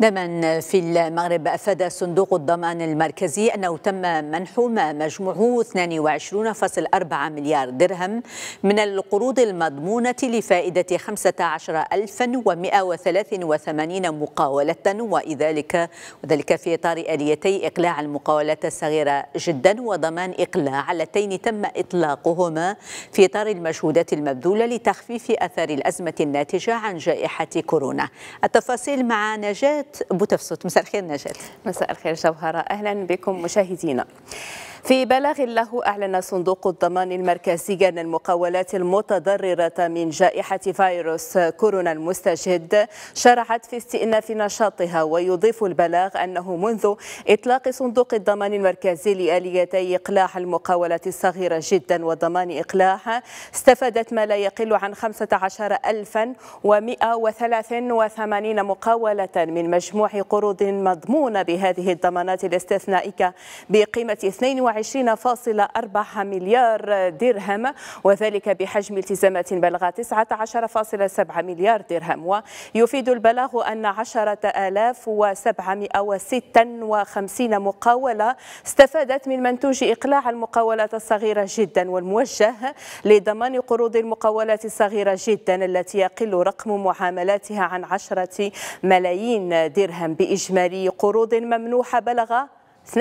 دما في المغرب أفاد صندوق الضمان المركزي أنه تم منح ما مجموعه 22.4 مليار درهم من القروض المضمونة لفائدة 15183 مقاولة وذلك وذلك في إطار آليتي إقلاع المقاولات الصغيرة جدا وضمان إقلاع اللتين تم إطلاقهما في إطار المجهودات المبذولة لتخفيف أثار الأزمة الناتجة عن جائحة كورونا التفاصيل مع نجاة بوتفسوت مساء الخير نجاة مساء الخير جوهرة أهلا بكم مشاهدينا في بلاغ له أعلن صندوق الضمان المركزي أن المقاولات المتضررة من جائحة فيروس كورونا المستجد شرعت في استئناف نشاطها ويضيف البلاغ أنه منذ إطلاق صندوق الضمان المركزي لآليتي إقلاع المقاولات الصغيرة جدا وضمان إقلاعها استفادت ما لا يقل عن 15183 مقاولة من مجموع قروض مضمونة بهذه الضمانات الاستثنائية بقيمة 2 22.4 مليار درهم وذلك بحجم التزامات بلغ 19.7 مليار درهم ويفيد البلاغ أن 10756 مقاولة استفادت من منتوج إقلاع المقاولات الصغيرة جدا والموجه لضمان قروض المقاولات الصغيرة جدا التي يقل رقم معاملاتها عن 10 ملايين درهم بإجمالي قروض ممنوحة بلغ 2.4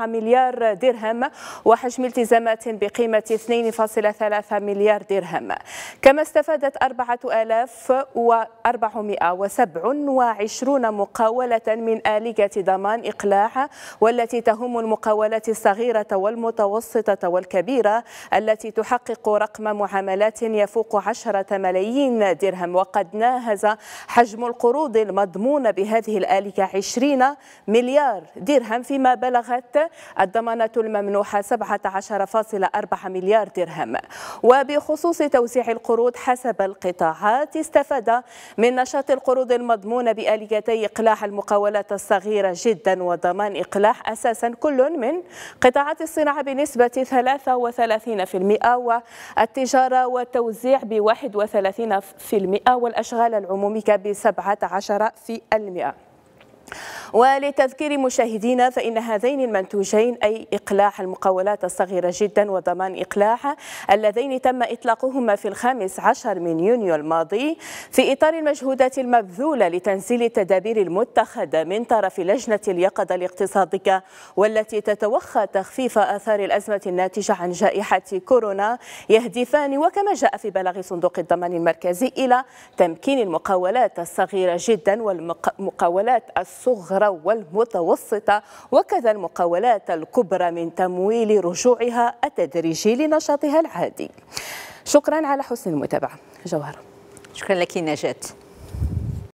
مليار درهم وحجم التزامات بقيمة 2.3 مليار درهم كما استفادت 4427 مقاولة من آلية ضمان إقلاع والتي تهم المقاولات الصغيرة والمتوسطة والكبيرة التي تحقق رقم معاملات يفوق 10 ملايين درهم وقد ناهز حجم القروض المضمون بهذه الآلية 20 مليار درهم درهم فيما بلغت الضمانة الممنوحة 17.4 مليار درهم وبخصوص توزيع القروض حسب القطاعات استفاد من نشاط القروض المضمونة بآليتي إقلاع المقاولات الصغيرة جدا وضمان إقلاع أساسا كل من قطاعات الصناعة بنسبة 33% والتجارة والتوزيع ب 31% والأشغال العمومية ب 17% ولتذكير مشاهدينا فإن هذين المنتوجين أي إقلاع المقاولات الصغيرة جدا وضمان إقلاعها اللذين تم إطلاقهما في الخامس عشر من يونيو الماضي في إطار المجهودات المبذولة لتنزيل التدابير المتخذة من طرف لجنة اليقظة الاقتصادية والتي تتوخى تخفيف آثار الأزمة الناتجة عن جائحة كورونا يهدفان وكما جاء في بلاغ صندوق الضمان المركزي إلى تمكين المقاولات الصغيرة جدا والمقاولات الصغيرة الصغرى والمتوسطة وكذا المقاولات الكبرى من تمويل رجوعها التدريجي لنشاطها العادي شكرا على حسن المتابعة جوهر شكرا لك نجاه